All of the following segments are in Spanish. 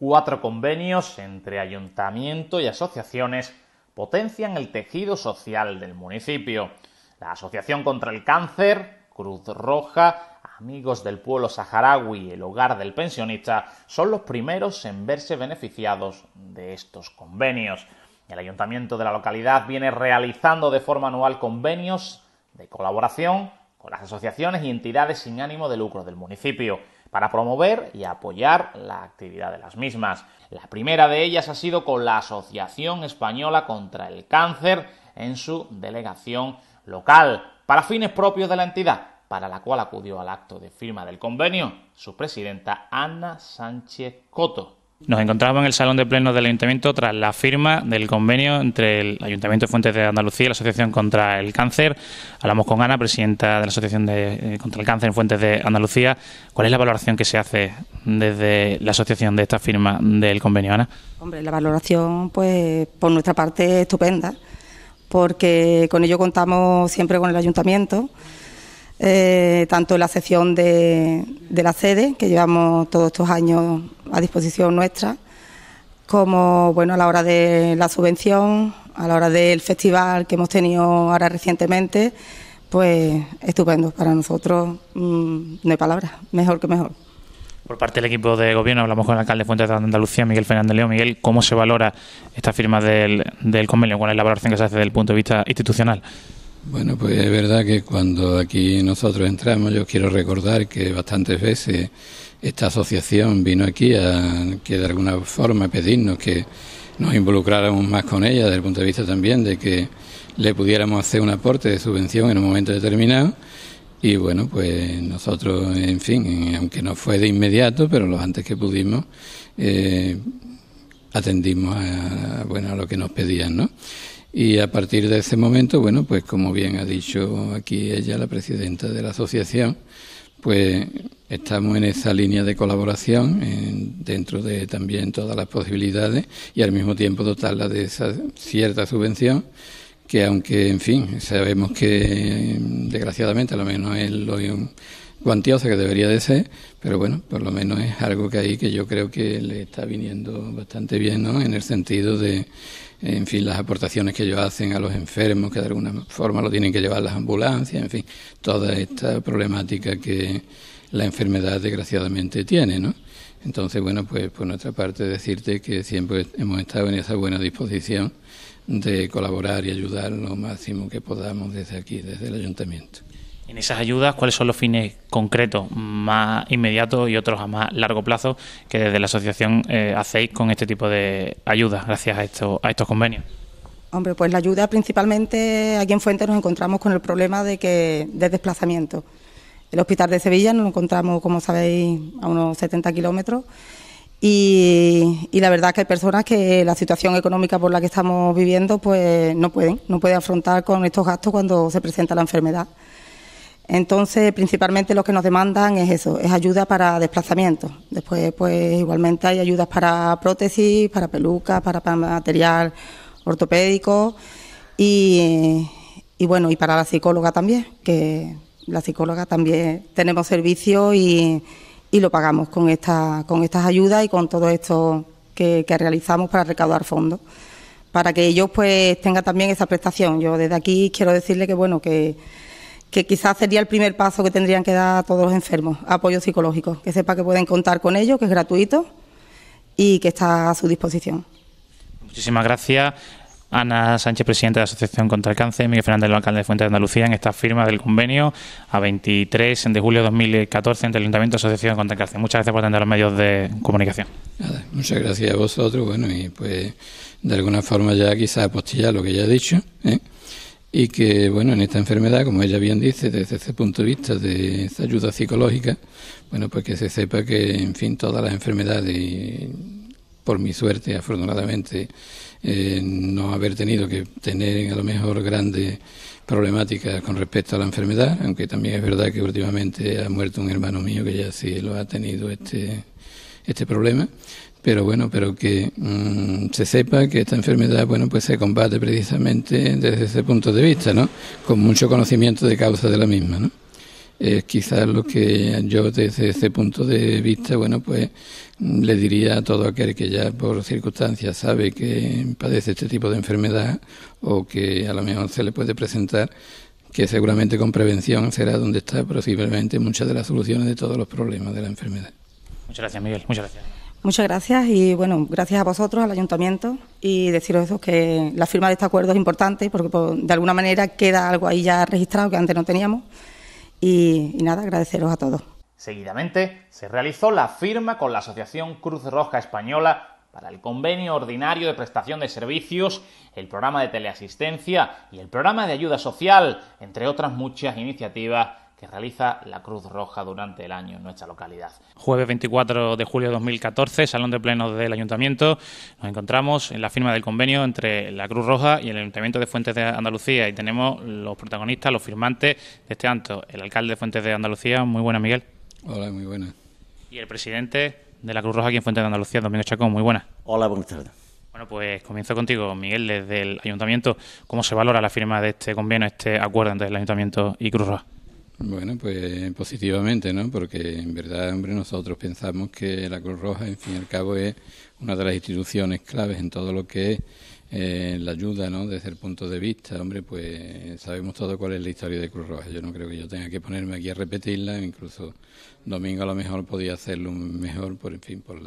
Cuatro convenios entre ayuntamiento y asociaciones potencian el tejido social del municipio. La Asociación contra el Cáncer, Cruz Roja, Amigos del Pueblo Saharaui y el Hogar del Pensionista son los primeros en verse beneficiados de estos convenios. El ayuntamiento de la localidad viene realizando de forma anual convenios de colaboración con las asociaciones y entidades sin ánimo de lucro del municipio para promover y apoyar la actividad de las mismas. La primera de ellas ha sido con la Asociación Española contra el Cáncer en su delegación local, para fines propios de la entidad, para la cual acudió al acto de firma del convenio su presidenta Ana Sánchez Coto. Nos encontramos en el Salón de Plenos del Ayuntamiento tras la firma del convenio entre el Ayuntamiento de Fuentes de Andalucía y la Asociación contra el Cáncer. Hablamos con Ana, presidenta de la Asociación de, eh, contra el Cáncer en Fuentes de Andalucía. ¿Cuál es la valoración que se hace desde la asociación de esta firma del convenio, Ana? Hombre, la valoración, pues, por nuestra parte, es estupenda, porque con ello contamos siempre con el Ayuntamiento. Eh, tanto en la sección de, la sede, que llevamos todos estos años a disposición nuestra, como bueno a la hora de la subvención, a la hora del festival que hemos tenido ahora recientemente, pues estupendo para nosotros, mm, no hay palabras, mejor que mejor. Por parte del equipo de gobierno, hablamos con el alcalde de Fuentes de Andalucía, Miguel Fernández León. Miguel, ¿cómo se valora esta firma del convenio? ¿Cuál es la valoración que se hace desde el punto de vista institucional? Bueno, pues es verdad que cuando aquí nosotros entramos, yo quiero recordar que bastantes veces esta asociación vino aquí a que de alguna forma pedirnos que nos involucráramos más con ella desde el punto de vista también de que le pudiéramos hacer un aporte de subvención en un momento determinado. Y bueno, pues nosotros, en fin, aunque no fue de inmediato, pero lo antes que pudimos, eh, atendimos a, bueno, a lo que nos pedían, ¿no? Y a partir de ese momento, bueno, pues como bien ha dicho aquí ella, la presidenta de la asociación, pues estamos en esa línea de colaboración dentro de también todas las posibilidades y al mismo tiempo dotarla de esa cierta subvención que aunque, en fin, sabemos que desgraciadamente a lo menos es lo cuantiosa que debería de ser, pero bueno, por lo menos es algo que ahí que yo creo que le está viniendo bastante bien, ¿no? En el sentido de en fin, las aportaciones que ellos hacen a los enfermos, que de alguna forma lo tienen que llevar las ambulancias, en fin, toda esta problemática que la enfermedad desgraciadamente tiene, ¿no? Entonces, bueno, pues por nuestra parte decirte que siempre hemos estado en esa buena disposición de colaborar y ayudar lo máximo que podamos desde aquí, desde el ayuntamiento. En esas ayudas, ¿cuáles son los fines concretos más inmediatos y otros a más largo plazo que desde la asociación eh, hacéis con este tipo de ayudas gracias a, esto, a estos convenios? Hombre, pues la ayuda principalmente aquí en Fuente nos encontramos con el problema de que de desplazamiento. El hospital de Sevilla nos encontramos, como sabéis, a unos 70 kilómetros y, la verdad es que hay personas que la situación económica por la que estamos viviendo pues no pueden, no pueden afrontar con estos gastos cuando se presenta la enfermedad. Entonces, principalmente lo que nos demandan es eso, es ayuda para desplazamiento. Después, pues igualmente hay ayudas para prótesis, para pelucas, para, material ortopédico y, bueno, y para la psicóloga también, que la psicóloga también tenemos servicio y, lo pagamos con, esta, con estas ayudas y con todo esto que, que, realizamos para recaudar fondos, para que ellos pues tengan también esa prestación. Yo desde aquí quiero decirle que bueno, que que quizás sería el primer paso que tendrían que dar todos los enfermos, apoyo psicológico, que sepa que pueden contar con ello, que es gratuito y que está a su disposición. Muchísimas gracias. Ana Sánchez, presidenta de la Asociación contra el Cáncer, Miguel Fernández, alcalde de Fuente de Andalucía, en esta firma del convenio a 23 de julio de 2014 entre el Ayuntamiento y Asociación contra el Cáncer. Muchas gracias por atender a los medios de comunicación. muchas gracias a vosotros. Bueno, y pues de alguna forma ya quizás apostilla lo que ya he dicho. ¿eh? y que, bueno, en esta enfermedad, como ella bien dice, desde ese punto de vista de esa ayuda psicológica, bueno, pues que se sepa que, en fin, todas las enfermedades, por mi suerte, afortunadamente, eh, no haber tenido que tener a lo mejor grandes problemáticas con respecto a la enfermedad, aunque también es verdad que últimamente ha muerto un hermano mío que ya sí lo ha tenido este, este problema, pero bueno, pero que mm, se sepa que esta enfermedad, bueno, pues se combate precisamente desde ese punto de vista, ¿no? Con mucho conocimiento de causa de la misma, ¿no? Es quizás lo que yo desde ese punto de vista, bueno, pues mm, le diría a todo aquel que ya por circunstancias sabe que padece este tipo de enfermedad o que a lo mejor se le puede presentar, que seguramente con prevención será donde está posiblemente muchas de las soluciones de todos los problemas de la enfermedad. Muchas gracias, Miguel. Muchas gracias. Muchas gracias y bueno, gracias a vosotros, al ayuntamiento y deciros eso, que la firma de este acuerdo es importante porque pues, de alguna manera queda algo ahí ya registrado que antes no teníamos y, y nada, agradeceros a todos. Seguidamente se realizó la firma con la Asociación Cruz Roja Española para el convenio ordinario de prestación de servicios, el programa de teleasistencia y el programa de ayuda social, entre otras muchas iniciativas que realiza la Cruz Roja durante el año en nuestra localidad. Jueves 24 de julio de 2014, Salón de Pleno del Ayuntamiento. Nos encontramos en la firma del convenio entre la Cruz Roja y el Ayuntamiento de Fuentes de Andalucía y tenemos los protagonistas, los firmantes de este acto. El alcalde de Fuentes de Andalucía, muy buena Miguel. Hola, muy buena. Y el presidente de la Cruz Roja aquí en Fuentes de Andalucía, Domingo Chacón, muy buena. Hola, buenas tardes. Bueno, pues comienzo contigo, Miguel, desde el Ayuntamiento. ¿Cómo se valora la firma de este convenio, este acuerdo entre el Ayuntamiento y Cruz Roja? Bueno, pues positivamente, ¿no? Porque en verdad, hombre, nosotros pensamos que la Cruz Roja, en fin y al cabo, es una de las instituciones claves en todo lo que es eh, la ayuda, ¿no? Desde el punto de vista, hombre, pues sabemos todo cuál es la historia de Cruz Roja. Yo no creo que yo tenga que ponerme aquí a repetirla, incluso Domingo a lo mejor podía hacerlo mejor, por en fin, por,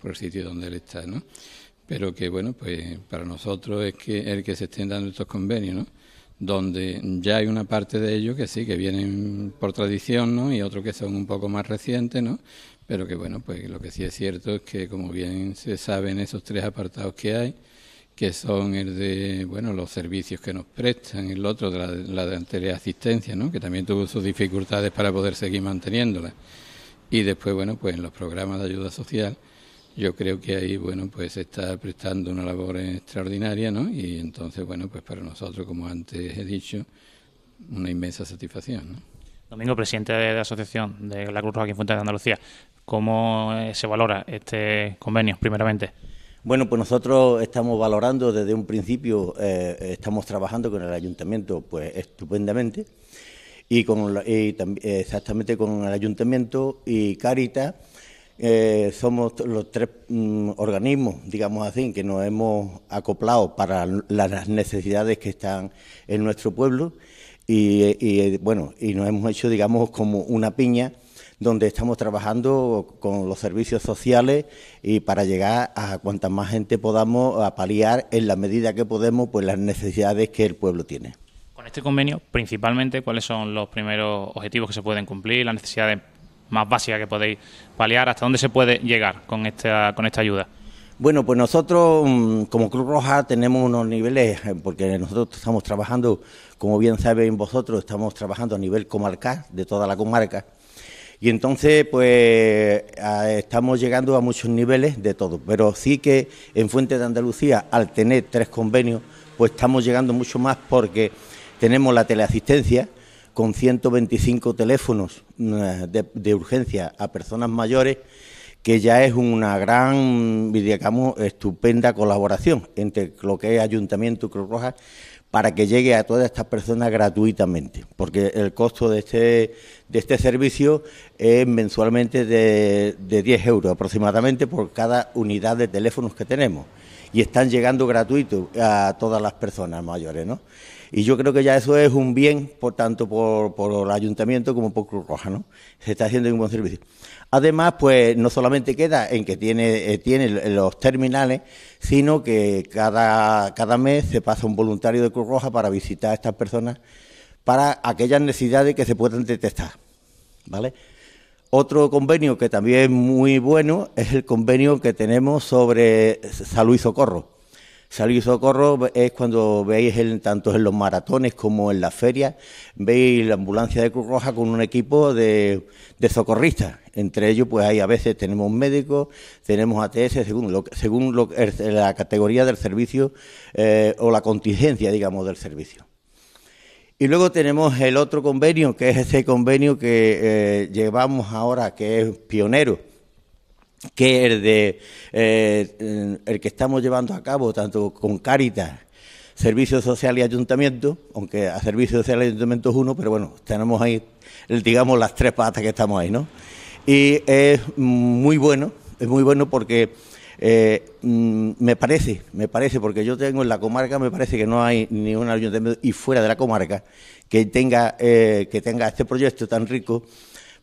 por el sitio donde él está, ¿no? Pero que, bueno, pues para nosotros es que el que se estén dando estos convenios, ¿no? donde ya hay una parte de ellos que sí, que vienen por tradición, ¿no? Y otros que son un poco más recientes, ¿no? Pero que bueno, pues lo que sí es cierto es que como bien se saben esos tres apartados que hay, que son el de, bueno, los servicios que nos prestan, el otro de la, la de teleasistencia, ¿no? Que también tuvo sus dificultades para poder seguir manteniéndola. Y después, bueno, pues en los programas de ayuda social, yo creo que ahí, bueno, pues está prestando una labor extraordinaria, ¿no? Y entonces, bueno, pues para nosotros, como antes he dicho, una inmensa satisfacción, Domingo, presidente de la Asociación de la Cruz Roja aquí en de Andalucía, ¿cómo eh, se valora este convenio, primeramente? Bueno, pues nosotros estamos valorando desde un principio, eh, estamos trabajando con el ayuntamiento pues estupendamente y, con, y, exactamente con el ayuntamiento y Caritas eh, somos los tres mm, organismos, digamos así, que nos hemos acoplado para las necesidades que están en nuestro pueblo y, bueno, y nos hemos hecho, digamos, como una piña donde estamos trabajando con los servicios sociales y para llegar a cuanta más gente podamos a paliar en la medida que podemos pues las necesidades que el pueblo tiene. Con este convenio, principalmente, ¿cuáles son los primeros objetivos que se pueden cumplir, las necesidades más básica que podéis paliar, ¿hasta dónde se puede llegar con esta, con esta ayuda? Bueno, pues nosotros mm, como Cruz Roja tenemos unos niveles, eh, porque nosotros estamos trabajando, como bien sabéis vosotros, estamos trabajando a nivel comarcal, de toda la comarca. Y entonces, pues estamos llegando a muchos niveles de todo. Pero sí que en Fuente de Andalucía, al tener tres convenios, pues estamos llegando mucho más porque tenemos la teleasistencia, con 125 teléfonos mm, de, urgencia a personas mayores, que ya es una gran, digamos, estupenda colaboración entre lo que es Ayuntamiento Cruz Roja para que llegue a todas estas personas gratuitamente, porque el costo de este, de este servicio es mensualmente de, de 10 euros aproximadamente por cada unidad de teléfonos que tenemos y están llegando gratuitos a todas las personas mayores, ¿no? Y yo creo que ya eso es un bien, por tanto, por, el ayuntamiento como por Cruz Roja, ¿no? Se está haciendo un buen servicio. Además, pues no solamente queda en que tiene, eh, tiene los terminales, sino que cada, cada mes se pasa un voluntario de Cruz Roja para visitar a estas personas para aquellas necesidades que se puedan detectar, ¿vale? Otro convenio que también es muy bueno es el convenio que tenemos sobre salud y socorro. Salir socorro es cuando veis tanto en los maratones como en las ferias, veis la ambulancia de Cruz Roja con un equipo de, socorristas. Entre ellos, pues hay a veces tenemos médicos, tenemos ATS, según, lo, según la categoría del servicio eh, o la contingencia, digamos, del servicio. Y luego tenemos el otro convenio, que es ese convenio que eh, llevamos ahora, que es pionero que el, de, eh, el que estamos llevando a cabo, tanto con Cáritas, Servicio Social y Ayuntamiento, aunque a servicio social y Ayuntamiento es uno, pero bueno, tenemos ahí, digamos, las tres patas que estamos ahí, ¿no? Y es muy bueno, es muy bueno porque eh, mm, me parece, me parece, porque yo tengo en la comarca, me parece que no hay ni un ayuntamiento y fuera de la comarca que tenga, eh, que tenga este proyecto tan rico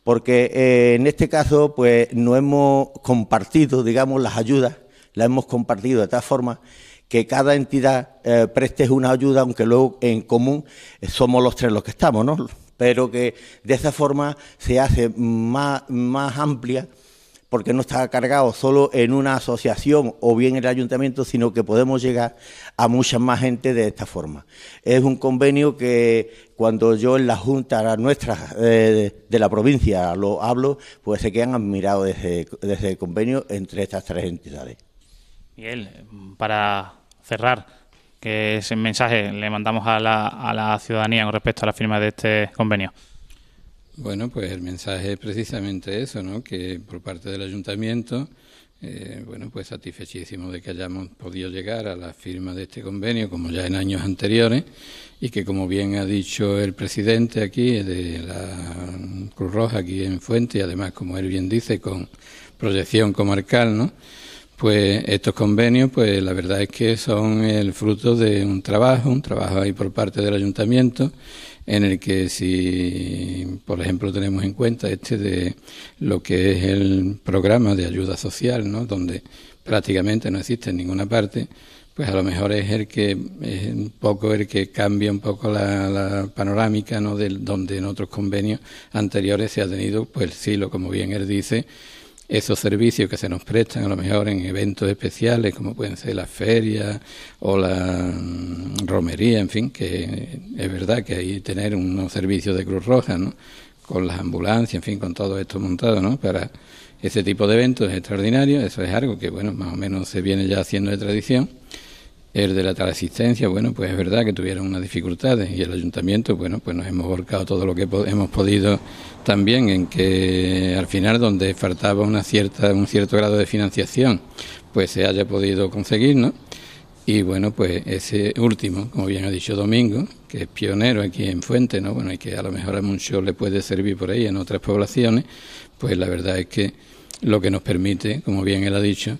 porque eh, en este caso pues no hemos compartido, digamos, las ayudas, las hemos compartido de tal forma que cada entidad eh, preste una ayuda, aunque luego en común somos los tres los que estamos, ¿no? Pero que de esa forma se hace más, más amplia porque no está cargado solo en una asociación o bien en el ayuntamiento, sino que podemos llegar a mucha más gente de esta forma. Es un convenio que cuando yo en la Junta nuestra eh, de la provincia lo hablo, pues se quedan admirados desde, desde el convenio entre estas tres entidades. Miguel, para cerrar, que ese mensaje le mandamos a la, a la ciudadanía con respecto a la firma de este convenio. Bueno, pues el mensaje es precisamente eso, ¿no? Que por parte del ayuntamiento, eh, bueno, pues satisfechísimo de que hayamos podido llegar a la firma de este convenio, como ya en años anteriores, y que como bien ha dicho el presidente aquí eh, de la Cruz Roja aquí en Fuente, y además como él bien dice con proyección comarcal, ¿no? Pues estos convenios, pues la verdad es que son el fruto de un trabajo, un trabajo ahí por parte del ayuntamiento en el que si, por ejemplo, tenemos en cuenta este de lo que es el programa de ayuda social, ¿no? donde prácticamente no existe en ninguna parte, pues a lo mejor es el que es un poco el que cambia un poco la, panorámica, ¿no? Del donde en otros convenios anteriores se ha tenido, pues sí, lo como bien él dice, esos servicios que se nos prestan a lo mejor en eventos especiales como pueden ser las ferias o la mm, romería, en fin, que es verdad que hay tener unos servicios de Cruz Roja, ¿no? con las ambulancias, en fin, con todo esto montado, ¿no? Para ese tipo de eventos es extraordinario, eso es algo que, bueno, más o menos se viene ya haciendo de tradición el de la asistencia, bueno, pues es verdad que tuvieron unas dificultades y el ayuntamiento, bueno, pues nos hemos volcado todo lo que hemos podido también en que al final donde faltaba una cierta, un cierto grado de financiación, pues se haya podido conseguir, ¿no? Y bueno, pues ese último, como bien ha dicho Domingo, que es pionero aquí en Fuente, ¿no? Bueno, y que a lo mejor a Munchor le puede servir por ahí en otras poblaciones, pues la verdad es que lo que nos permite, como bien él ha dicho,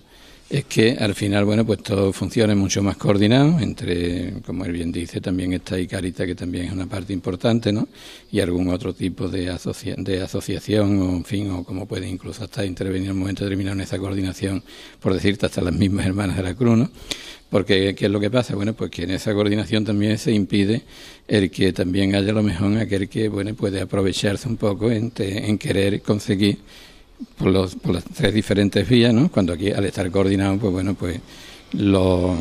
es que al final, bueno, pues todo funciona mucho más coordinado entre, como él bien dice, también está Icarita, que también es una parte importante, ¿no? Y algún otro tipo de, asociación, o en fin, o como puede incluso hasta intervenir en un momento determinado en esa coordinación, por decirte, hasta las mismas hermanas de la Cruz, Porque, ¿qué es lo que pasa? Bueno, pues que en esa coordinación también se impide el que también haya lo mejor aquel que, bueno, puede aprovecharse un poco en querer conseguir por, los, las tres diferentes vías, ¿no? Cuando aquí, al estar coordinado, pues bueno, pues los,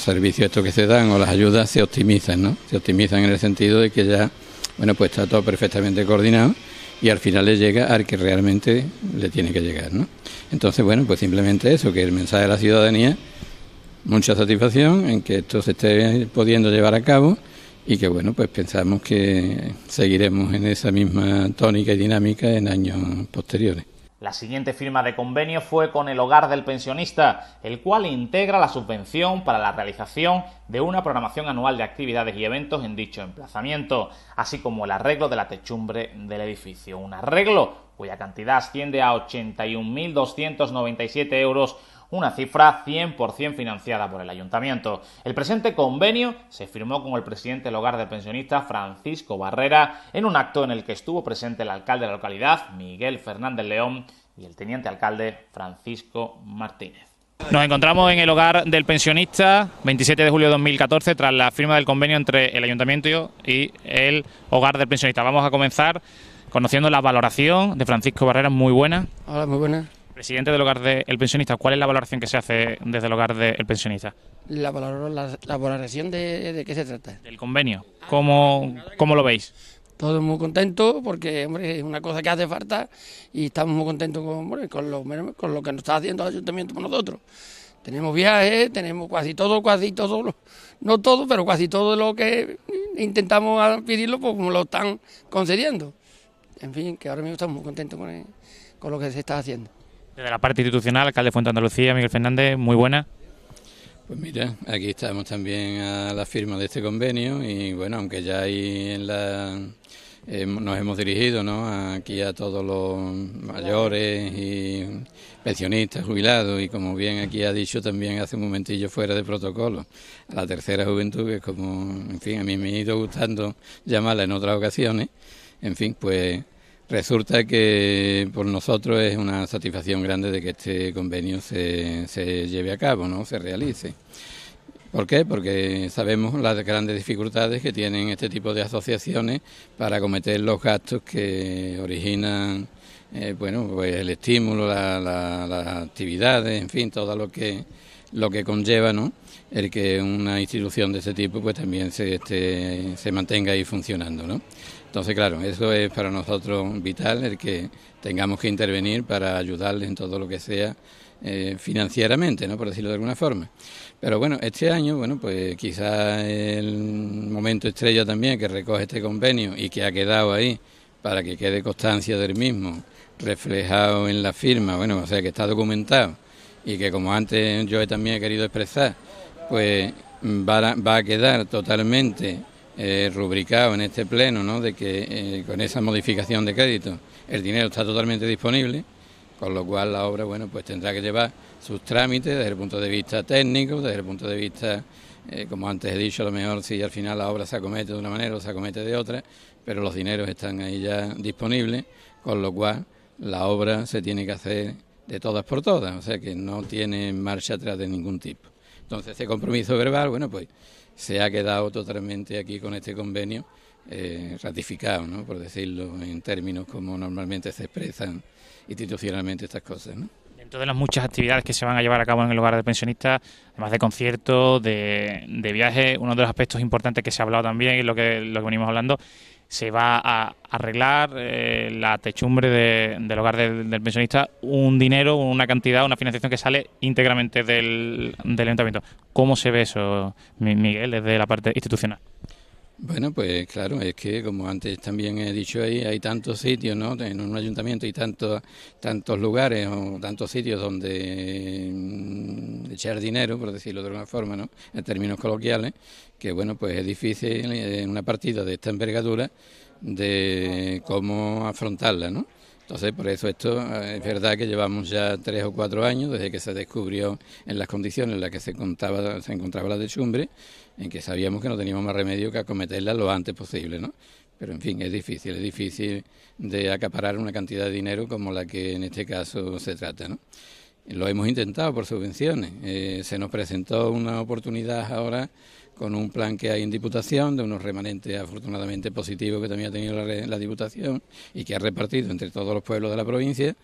servicios estos que se dan o las ayudas se optimizan, ¿no? Se optimizan en el sentido de que ya, bueno, pues está todo perfectamente coordinado y al final le llega al que realmente le tiene que llegar, ¿no? Entonces, bueno, pues simplemente eso, que el mensaje de la ciudadanía, mucha satisfacción en que esto se esté pudiendo llevar a cabo y que bueno, pues pensamos que seguiremos en esa misma tónica y dinámica en años posteriores. La siguiente firma de convenio fue con el Hogar del Pensionista, el cual integra la subvención para la realización de una programación anual de actividades y eventos en dicho emplazamiento, así como el arreglo de la techumbre del edificio. Un arreglo cuya cantidad asciende a 81.297 euros una cifra 100% financiada por el ayuntamiento. El presente convenio se firmó con el presidente del hogar del Pensionista, Francisco Barrera en un acto en el que estuvo presente el alcalde de la localidad, Miguel Fernández León, y el teniente alcalde Francisco Martínez. Nos encontramos en el hogar del pensionista 27 de julio de 2014 tras la firma del convenio entre el ayuntamiento y el hogar del pensionista. Vamos a comenzar conociendo la valoración de Francisco Barrera, muy buena. Hola, muy buena. Presidente del Hogar del Pensionista, ¿cuál es la valoración que se hace desde el Hogar del Pensionista? La, valoración de, qué se trata. Del convenio. ¿Cómo, cómo lo veis? Todos muy contentos porque, hombre, es una cosa que hace falta y estamos muy contentos con, con, lo, que nos está haciendo el ayuntamiento con nosotros. Tenemos viajes, tenemos casi todo, casi todo, no todo, pero casi todo lo que intentamos pedirlo, pues lo están concediendo. En fin, que ahora mismo estamos muy contentos con lo que se está haciendo. De la parte institucional, alcalde de Fuente Andalucía, Miguel Fernández, muy buena. Pues mira, aquí estamos también a la firma de este convenio y bueno, aunque ya ahí en la eh, nos hemos dirigido ¿no? aquí a todos los mayores y pensionistas, jubilados y como bien aquí ha dicho también hace un momentillo fuera de protocolo, a la tercera juventud que es como, en fin, a mí me ha ido gustando llamarla en otras ocasiones, en fin, pues Resulta que por nosotros es una satisfacción grande de que este convenio se, se lleve a cabo, ¿no? se realice. ¿Por qué? Porque sabemos las grandes dificultades que tienen este tipo de asociaciones para cometer los gastos que originan eh, bueno, pues el estímulo, la, la, las actividades, en fin, todo lo que, lo que conlleva, ¿no? el que una institución de este tipo pues también se, este, se mantenga ahí funcionando. ¿no? Entonces, claro, eso es para nosotros vital, el que tengamos que intervenir para ayudarles en todo lo que sea eh, financieramente, ¿no? por decirlo de alguna forma. Pero bueno, este año, bueno, pues quizás el momento estrella también que recoge este convenio y que ha quedado ahí para que quede constancia del mismo, reflejado en la firma, bueno, o sea, que está documentado y que como antes yo también he querido expresar, pues va a, va a quedar totalmente eh, rubricado en este pleno, ¿no? De que eh, con esa modificación de crédito el dinero está totalmente disponible, con lo cual la obra, bueno, pues tendrá que llevar sus trámites desde el punto de vista técnico, desde el punto de vista eh, como antes he dicho, a lo mejor si al final la obra se acomete de una manera o se acomete de otra, pero los dineros están ahí ya disponibles, con lo cual la obra se tiene que hacer de todas por todas, o sea que no tiene marcha atrás de ningún tipo. Entonces, ese compromiso verbal, bueno, pues se ha quedado totalmente aquí con este convenio eh, ratificado, por decirlo en términos como normalmente se expresan institucionalmente estas cosas. ¿no? Dentro de las muchas actividades que se van a llevar a cabo en el hogar de pensionistas, además de conciertos, de, viajes, uno de los aspectos importantes que se ha hablado también y lo que, lo que venimos hablando se va a arreglar eh, la techumbre del hogar del, pensionista, un dinero, una cantidad, una financiación que sale íntegramente del, del ayuntamiento. ¿Cómo se ve eso, Miguel, desde la parte institucional? Bueno, pues claro, es que como antes también he dicho ahí, hay tantos sitios, ¿no? En un ayuntamiento y tantos, tantos lugares o tantos sitios donde mm, echar dinero, por decirlo de alguna forma, ¿no? En términos coloquiales, que bueno, pues es difícil en una partida de esta envergadura de cómo afrontarla, ¿no? Entonces, por eso esto eh, es verdad que llevamos ya tres o cuatro años desde que se descubrió en las condiciones en las que se, se encontraba la techumbre, en que sabíamos que no teníamos más remedio que acometerla lo antes posible, ¿no? Pero en fin, es difícil, es difícil de acaparar una cantidad de dinero como la que en este caso se trata, ¿no? Lo hemos intentado por subvenciones. Eh, se nos presentó una oportunidad ahora con un plan que hay en Diputación, de unos remanentes afortunadamente positivos que también ha tenido la, Diputación y que ha repartido entre todos los pueblos de la provincia,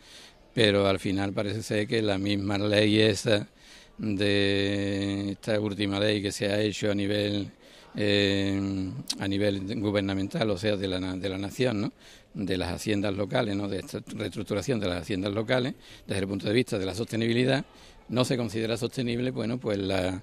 pero al final parece ser que la misma ley esa de esta última ley que se ha hecho a nivel eh, a nivel gubernamental, o sea, de la, de la nación, ¿no? de las haciendas locales, ¿no? de esta reestructuración de las haciendas locales, desde el punto de vista de la sostenibilidad, no se considera sostenible, bueno, pues la,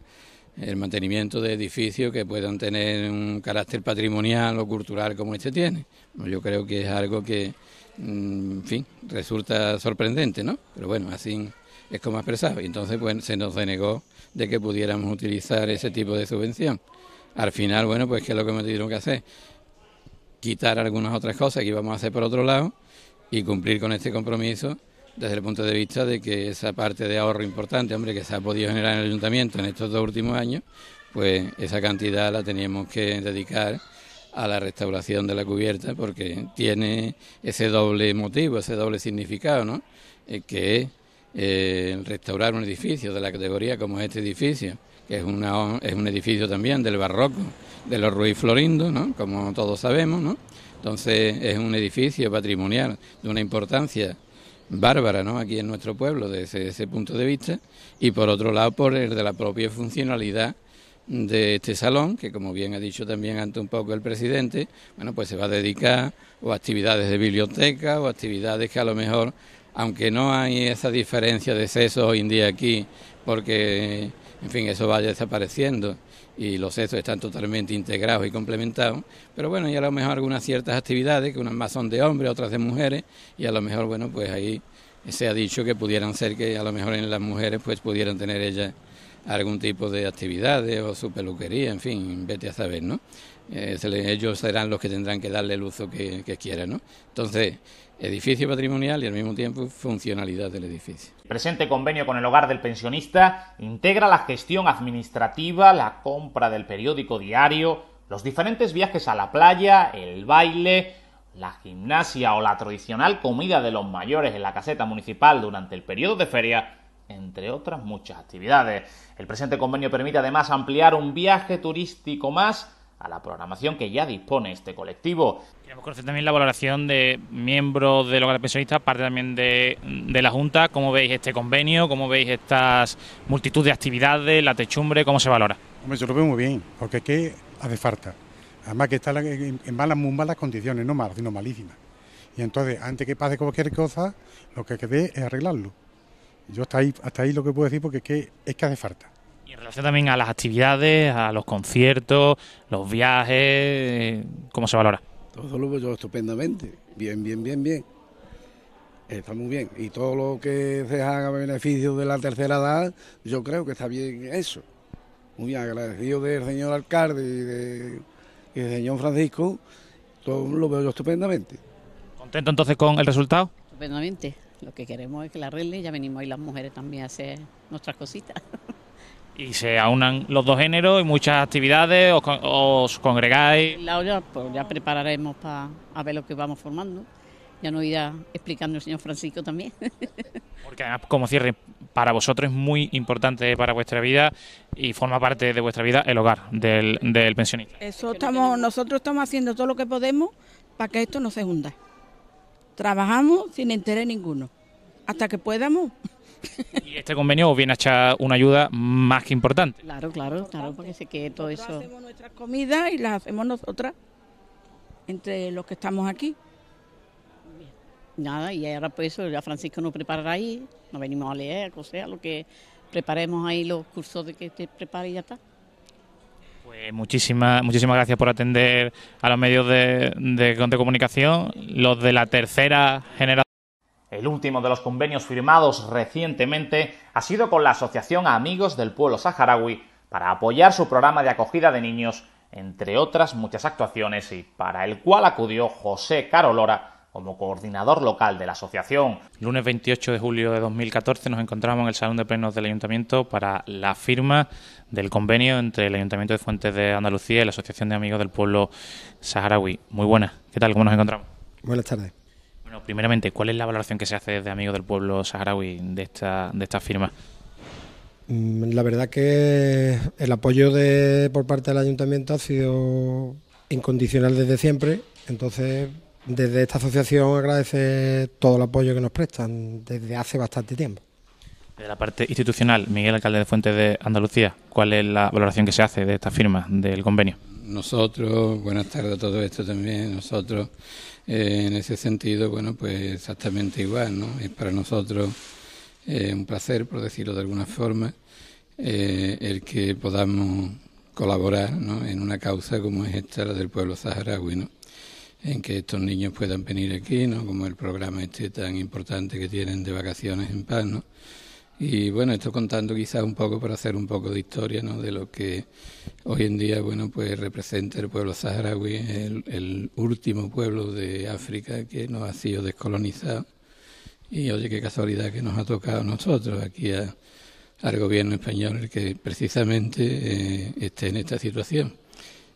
el mantenimiento de edificios que puedan tener un carácter patrimonial o cultural como este tiene. Yo creo que es algo que, mm, en fin, resulta sorprendente, ¿no? Pero bueno, así es como expresaba. Y entonces, bueno, pues, se nos denegó de que pudiéramos utilizar ese tipo de subvención. Al final, bueno, pues, ¿qué es lo que me tuvieron que hacer? quitar algunas otras cosas que íbamos a hacer por otro lado y cumplir con este compromiso desde el punto de vista de que esa parte de ahorro importante, hombre, que se ha podido generar en el ayuntamiento en estos dos últimos años, pues esa cantidad la teníamos que dedicar a la restauración de la cubierta porque tiene ese doble motivo, ese doble significado, ¿no? Eh, que es eh, restaurar un edificio de la categoría como este edificio, es, un edificio también del barroco de los Ruiz Florindo, ¿no? como todos sabemos. ¿no? Entonces es un edificio patrimonial de una importancia bárbara ¿no? aquí en nuestro pueblo desde ese punto de vista y por otro lado por el de la propia funcionalidad de este salón, que como bien ha dicho también ante un poco el presidente, bueno, pues se va a dedicar o a actividades de biblioteca o actividades que a lo mejor, aunque no hay esa diferencia de sexo hoy en día aquí, porque en fin, eso va desapareciendo y los sexos están totalmente integrados y complementados, pero bueno, y a lo mejor algunas ciertas actividades, que unas más son de hombres, otras de mujeres, y a lo mejor, bueno, pues ahí se ha dicho que pudieran ser que a lo mejor en las mujeres pues pudieran tener ellas algún tipo de actividades o su peluquería, en fin, vete a saber, ¿no? Eh, ellos serán los que tendrán que darle el uso que, que ¿no? Entonces, edificio patrimonial y al mismo tiempo funcionalidad del edificio. El presente convenio con el hogar del pensionista integra la gestión administrativa, la compra del periódico diario, los diferentes viajes a la playa, el baile, la gimnasia o la tradicional comida de los mayores en la caseta municipal durante el periodo de feria entre otras muchas actividades. El presente convenio permite además ampliar un viaje turístico más a la programación que ya dispone este colectivo. Queremos conocer también la valoración de miembros del hogar pensionistas, parte también de, la Junta. ¿Cómo veis este convenio? ¿Cómo veis estas multitud de actividades, la techumbre? ¿Cómo se valora? yo lo veo muy bien, porque es que hace falta. Además que está en malas, muy malas condiciones, no malas, sino malísimas. Y entonces, antes que pase cualquier cosa, lo que quede es arreglarlo. Yo hasta ahí, hasta ahí lo que puedo decir porque es que, es que hace falta. Y en relación también a las actividades, a los conciertos, los viajes, eh, ¿cómo se valora? Todo lo veo estupendamente. Bien, bien, bien, bien. Está muy bien. Y todo lo que se haga a beneficio de la tercera edad, yo creo que está bien eso. Muy agradecido del señor alcalde y, de, y del señor Francisco. Todo lo veo yo estupendamente. ¿Contento entonces con el resultado? Estupendamente. Lo que queremos es que la arregle, ya venimos ahí las mujeres también a hacer nuestras cositas. Y se aunan los dos géneros y muchas actividades, os, os congregáis. La olla, pues, ya prepararemos para ver lo que vamos formando. Ya nos irá explicando el señor Francisco también. Porque además, como cierre, para vosotros es muy importante para vuestra vida y forma parte de vuestra vida el hogar del, del pensionista. Eso estamos, nosotros estamos haciendo todo lo que podemos para que esto no se hunda. Trabajamos sin interés ninguno, hasta que podamos. Y este convenio viene a echar una ayuda más que importante. Claro, claro, claro, porque sé que todo eso. Hacemos nuestras comidas y las hacemos nosotras, entre los que estamos aquí. Nada, y ahora por pues, eso, ya Francisco nos preparará ahí, nos venimos a leer, o sea, lo que preparemos ahí los cursos de que te prepare y ya está. Eh, muchísimas gracias por atender a los medios de, de, comunicación, los de la tercera generación. El último de los convenios firmados recientemente ha sido con la Asociación Amigos del Pueblo Saharaui para apoyar su programa de acogida de niños, entre otras muchas actuaciones, y para el cual acudió José Lora como coordinador local de la asociación. Lunes 28 de julio de 2014 nos encontramos en el Salón de Plenos del Ayuntamiento para la firma del convenio entre el Ayuntamiento de Fuentes de Andalucía y la Asociación de Amigos del Pueblo Saharaui. Muy buenas, ¿qué tal? ¿Cómo nos encontramos? Buenas tardes. Bueno, primeramente, ¿cuál es la valoración que se hace desde Amigos del Pueblo Saharaui de esta, de esta firma? Mm, la verdad que el apoyo de, por parte del ayuntamiento ha sido incondicional desde siempre, entonces desde esta asociación agradece todo el apoyo que nos prestan desde hace bastante tiempo. De la parte institucional, Miguel, alcalde de Fuentes de Andalucía, ¿cuál es la valoración que se hace de esta firma, del convenio? Nosotros, buenas tardes a todos esto también, nosotros eh, en ese sentido, bueno, pues exactamente igual, ¿no? Es para nosotros eh, un placer, por decirlo de alguna forma, eh, el que podamos colaborar en una causa como es esta, la del pueblo saharaui, ¿no? en que estos niños puedan venir aquí, ¿no? Como el programa este tan importante que tienen de vacaciones en paz, ¿no? Y bueno, esto contando quizás un poco para hacer un poco de historia, ¿no? De lo que hoy en día, bueno, pues representa el pueblo saharaui, el, último pueblo de África que no ha sido descolonizado. Y oye, qué casualidad que nos ha tocado a nosotros aquí al gobierno español el que precisamente eh, esté en esta situación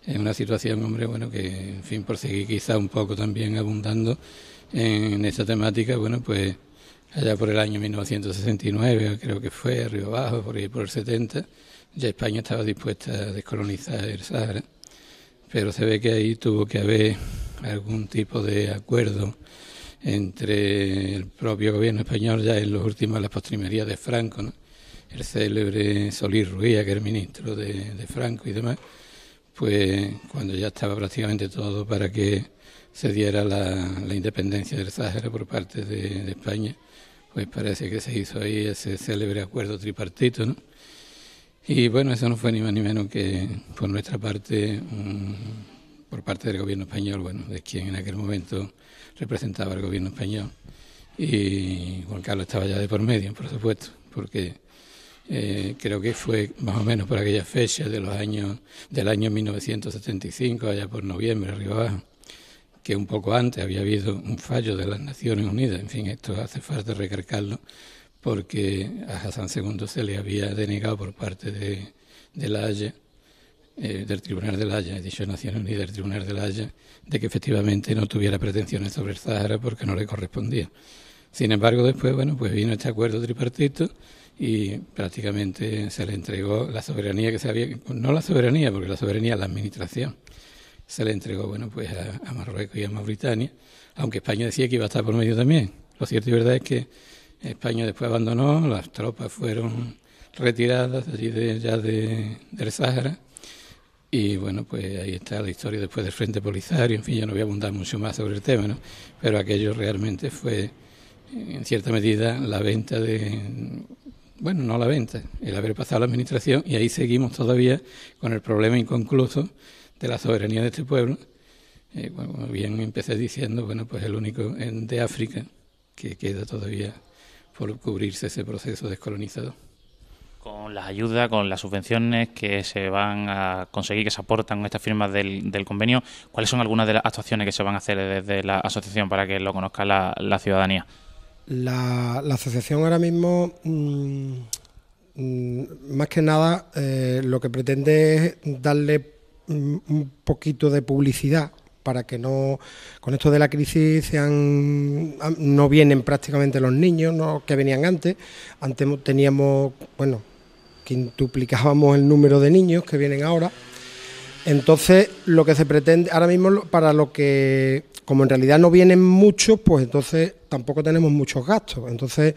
es una situación, hombre, bueno, que, en fin, por seguir quizá un poco también abundando en esta temática, bueno, pues allá por el año 1969, creo que fue, arriba abajo... por ahí por el 70, ya España estaba dispuesta a descolonizar el Sahara, pero se ve que ahí tuvo que haber algún tipo de acuerdo entre el propio gobierno español, ya en los últimos, las postrimerías de Franco, el célebre Solís Ruía, que era ministro de Franco y demás, pues cuando ya estaba prácticamente todo para que se diera la, independencia del Sáhara por parte de, España, pues parece que se hizo ahí ese célebre acuerdo tripartito, Y bueno, eso no fue ni más ni menos que por nuestra parte, por parte del gobierno español, bueno, de quien en aquel momento representaba el gobierno español. Y Juan Carlos estaba ya de por medio, por supuesto, porque eh, creo que fue más o menos por aquella fecha de los años, del año 1975, allá por noviembre, arriba abajo, que un poco antes había habido un fallo de las Naciones Unidas. En fin, esto hace falta recargarlo... porque a Hassan II se le había denegado por parte de, la eh, del Tribunal de la Haya, he dicho Naciones Unidas, del Tribunal de la Haya, de que efectivamente no tuviera pretensiones sobre el Sahara porque no le correspondía. Sin embargo, después, bueno, pues vino este acuerdo tripartito y prácticamente se le entregó la soberanía que se había, no la soberanía, porque la soberanía la administración, se le entregó bueno pues a, Marruecos y a Mauritania, aunque España decía que iba a estar por medio también. Lo cierto y verdad es que España después abandonó, las tropas fueron retiradas allí de, ya de, del Sahara... y bueno pues ahí está la historia después del Frente Polisario, en fin, yo no voy a abundar mucho más sobre el tema, ¿no? pero aquello realmente fue en cierta medida la venta de bueno, no la venta, el haber pasado a la administración y ahí seguimos todavía con el problema inconcluso de la soberanía de este pueblo. Eh, bien empecé diciendo, bueno, pues el único en, de África que queda todavía por cubrirse ese proceso descolonizado. Con las ayudas, con las subvenciones que se van a conseguir, que se aportan con estas firmas del, convenio, ¿cuáles son algunas de las actuaciones que se van a hacer desde la asociación para que lo conozca la ciudadanía? La, asociación ahora mismo, mm, mm, más que nada, eh, lo que pretende es darle mm, un poquito de publicidad para que no con esto de la crisis sean no vienen prácticamente los niños que venían antes antes teníamos bueno quintuplicábamos el número de niños que vienen ahora entonces lo que se pretende ahora mismo para lo que como en realidad no vienen muchos, pues entonces tampoco tenemos muchos gastos. Entonces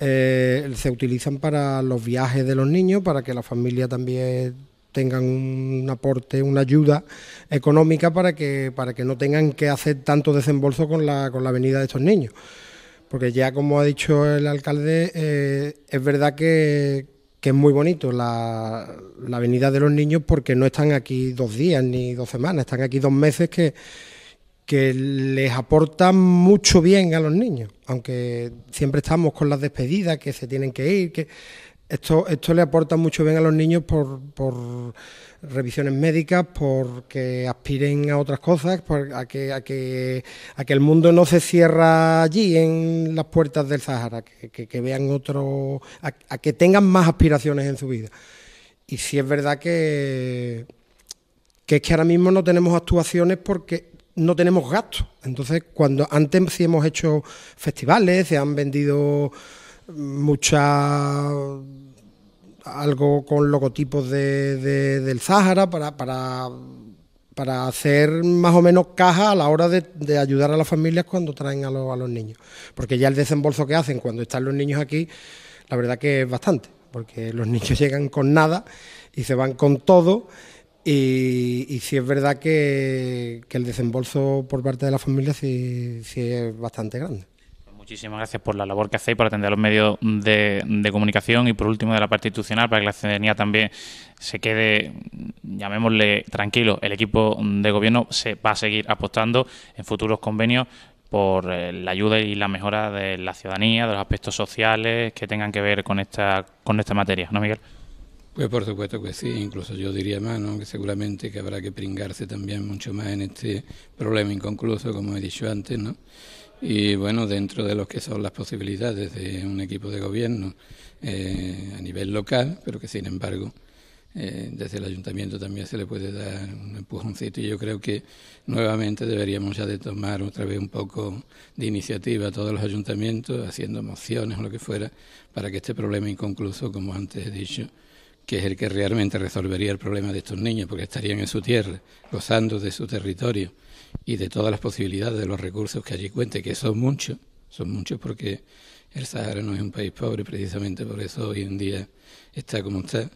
eh, se utilizan para los viajes de los niños, para que la familia también tengan un aporte, una ayuda económica para que, para que no tengan que hacer tanto desembolso con la, con la venida de estos niños. Porque ya como ha dicho el alcalde, eh, es verdad que, es muy bonito la, la venida de los niños porque no están aquí dos días ni dos semanas, están aquí dos meses que que les aporta mucho bien a los niños, aunque siempre estamos con las despedidas, que se tienen que ir, que esto, esto le aporta mucho bien a los niños por, revisiones médicas, porque aspiren a otras cosas, por, a, que, a, que, a que el mundo no se cierra allí en las puertas del Sahara, que, vean otro, a, que tengan más aspiraciones en su vida. Y si es verdad que, que es que ahora mismo no tenemos actuaciones porque no tenemos gastos. Entonces, cuando antes sí hemos hecho festivales, se han vendido mucha algo con logotipos de, del Sahara. para, para, hacer más o menos caja a la hora de, ayudar a las familias cuando traen a, a los niños. Porque ya el desembolso que hacen cuando están los niños aquí, la verdad que es bastante, porque los niños llegan con nada y se van con todo y, y sí es verdad que, el desembolso por parte de la familia sí, es bastante grande. Pues muchísimas gracias por la labor que hacéis por atender a los medios de, de, comunicación y por último de la parte institucional para que la ciudadanía también se quede, llamémosle tranquilo, el equipo de gobierno se va a seguir apostando en futuros convenios por eh, la ayuda y la mejora de la ciudadanía, de los aspectos sociales que tengan que ver con esta con esta materia, ¿no, Miguel? Pues por supuesto que sí, incluso yo diría más, que seguramente que habrá que pringarse también mucho más en este problema inconcluso, como he dicho antes, ¿no? Y bueno, dentro de lo que son las posibilidades de un equipo de gobierno eh, a nivel local, pero que sin embargo eh, desde el ayuntamiento también se le puede dar un empujoncito y yo creo que nuevamente deberíamos ya de tomar otra vez un poco de iniciativa a todos los ayuntamientos haciendo mociones o lo que fuera para que este problema inconcluso, como antes he dicho, que es el que realmente resolvería el problema de estos niños, porque estarían en su tierra, gozando de su territorio y de todas las posibilidades de los recursos que allí cuente, que son muchos, son muchos porque el Sahara no es un país pobre, precisamente por eso hoy en día está como está.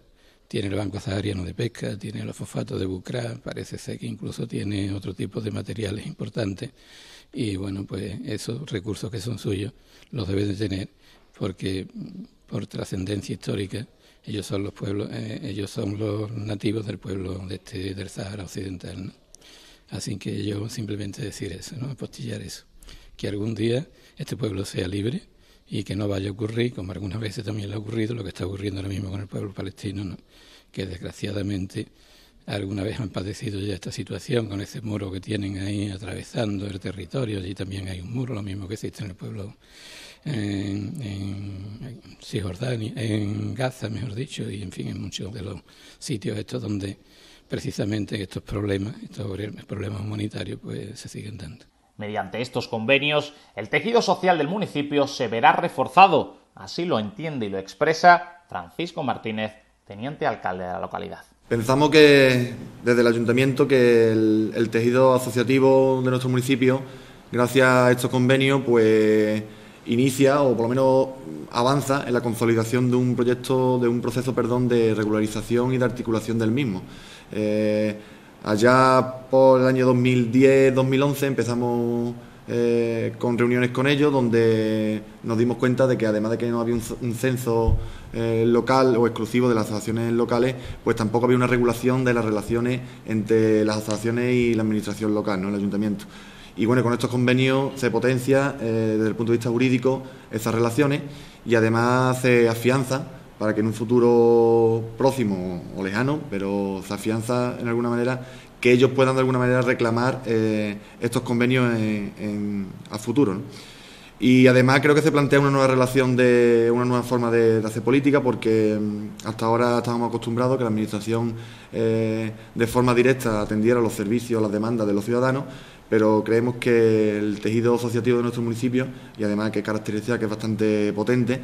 Tiene el Banco Sahariano de Pesca, tiene los fosfatos de Bucra, parece ser que incluso tiene otro tipo de materiales importantes. Y bueno, pues esos recursos que son suyos los deben de tener porque por trascendencia histórica ellos son los pueblos, eh, ellos son los nativos del pueblo de este, del Sahara Occidental. Así que yo simplemente decir eso, ¿no? apostillar eso, que algún día este pueblo sea libre y que no vaya a ocurrir, como algunas veces también le ha ocurrido, lo que está ocurriendo ahora mismo con el pueblo palestino, que desgraciadamente alguna vez han padecido ya esta situación con ese muro que tienen ahí atravesando el territorio, allí también hay un muro, lo mismo que existe en el pueblo en, en Gaza, mejor dicho, y en fin, en muchos de los sitios estos donde precisamente estos problemas, estos problemas humanitarios, pues se siguen dando. Mediante estos convenios, el tejido social del municipio se verá reforzado. Así lo entiende y lo expresa Francisco Martínez, teniente alcalde de la localidad. Pensamos que desde el ayuntamiento que el tejido asociativo de nuestro municipio, gracias a estos convenios, pues inicia o por lo menos avanza en la consolidación de un proyecto, de un proceso, perdón, de regularización y de articulación del mismo. Eh, allá por el año 2010-2011 empezamos eh, con reuniones con ellos donde nos dimos cuenta de que además de que no había un, censo eh, local o exclusivo de las asociaciones locales, pues tampoco había una regulación de las relaciones entre las asociaciones y la administración local, ¿no? el ayuntamiento. Y bueno, con estos convenios se potencia eh, desde el punto de vista jurídico esas relaciones y además se afianza para que en un futuro próximo o lejano, pero se afianza en alguna manera que ellos puedan de alguna manera reclamar eh, estos convenios en, a futuro. Y además creo que se plantea una nueva relación de una nueva forma de, hacer política porque mm, hasta ahora estábamos acostumbrados que la administración eh, de forma directa atendiera los servicios, las demandas de los ciudadanos, pero creemos que el tejido asociativo de nuestro municipio y además que caracteriza que es bastante potente,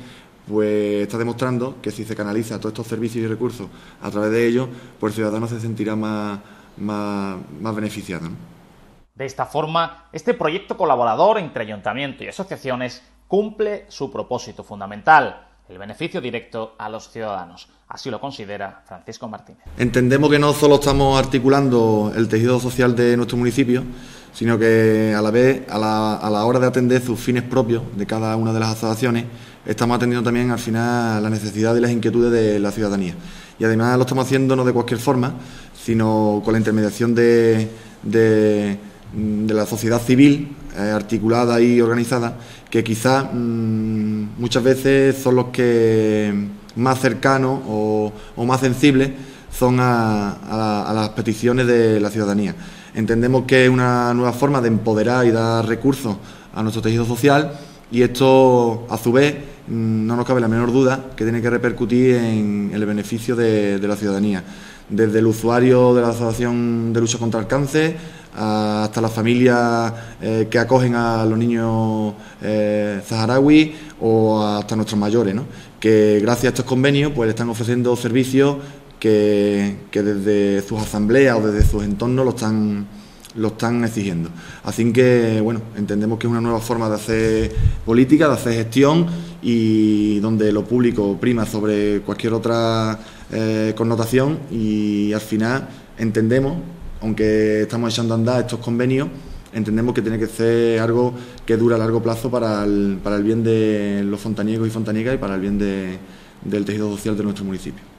pues está demostrando que si se canaliza todos estos servicios y recursos a través de ellos, pues el ciudadano se sentirá más, más, beneficiado. De esta forma, este proyecto colaborador entre ayuntamiento y asociaciones cumple su propósito fundamental, el beneficio directo a los ciudadanos. Así lo considera Francisco Martínez. Entendemos que no solo estamos articulando el tejido social de nuestro municipio, sino que a la vez, a la, a la hora de atender sus fines propios de cada una de las asociaciones, estamos atendiendo también al final las necesidades y las inquietudes de la ciudadanía. Y además lo estamos haciendo no de cualquier forma, sino con la intermediación de, la sociedad civil eh, articulada y organizada, que quizás mm, muchas veces son los que más cercanos o, más sensibles son a, a, la, peticiones de la ciudadanía. Entendemos que es una nueva forma de empoderar y dar recursos a nuestro tejido social y esto, a su vez, mm, no nos cabe la menor duda que tiene que repercutir en el beneficio de, la ciudadanía, desde el usuario de la Asociación de Lucha contra el Cáncer hasta las familias eh, que acogen a los niños eh, saharauis o hasta nuestros mayores, que gracias a estos convenios pues están ofreciendo servicios que, desde sus asambleas o desde sus entornos lo están, lo están exigiendo. Así que, bueno, entendemos que es una nueva forma de hacer política, de hacer gestión y donde lo público prima sobre cualquier otra eh, connotación y al final entendemos, aunque estamos echando a andar estos convenios, entendemos que tiene que ser algo que dura a largo plazo para el, bien de los fontaniegos y fontaniegas y para el bien del tejido social de nuestro municipio.